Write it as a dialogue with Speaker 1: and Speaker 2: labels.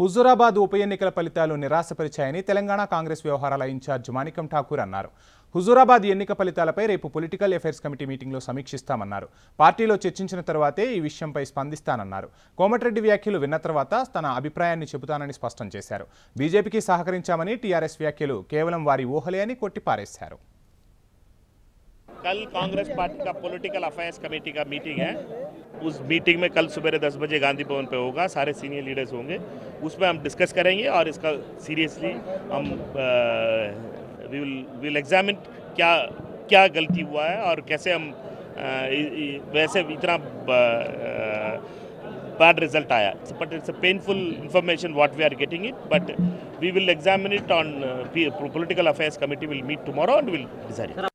Speaker 1: హుజూరాబాద్ ఉప ఎన్నికల ఫలితాలు నిరాశపరిచాయని తెలంగాణ కాంగ్రెస్ వ్యవహారాల ఇన్ఛార్జ్ మాణికం ఠాకూర్ అన్నారు హుజూరాబాద్ ఎన్నిక ఫలితాలపై రేపు పొలిటికల్ అఫైర్స్ కమిటీ మీటింగ్లో సమీక్షిస్తామన్నారు పార్టీలో చర్చించిన తర్వాతే ఈ విషయంపై స్పందిస్తానన్నారు కోమటిరెడ్డి వ్యాఖ్యలు విన్న తర్వాత తన అభిప్రాయాన్ని చెబుతానని స్పష్టం చేశారు బీజేపీకి సహకరించామని టీఆర్ఎస్ వ్యాఖ్యలు కేవలం వారి ఊహలే అని కొట్టిపారేశారు
Speaker 2: कल कांग्रेस पार्टी का पॉलिटिकल अफेयर्स कमेटी का मीटिंग है उस मीटिंग में कल सुबह दस बजे गांधी भवन पे होगा सारे सीनियर लीडर्स होंगे उसमें हम डिस्कस करेंगे और इसका सीरियसली हम विल विल एग्जामिन क्या क्या गलती हुआ है और कैसे हम वैसे इतना बैड रिजल्ट आया but it's a painful information what we are getting it but we will examine it on political affairs committee will meet tomorrow and will
Speaker 3: decide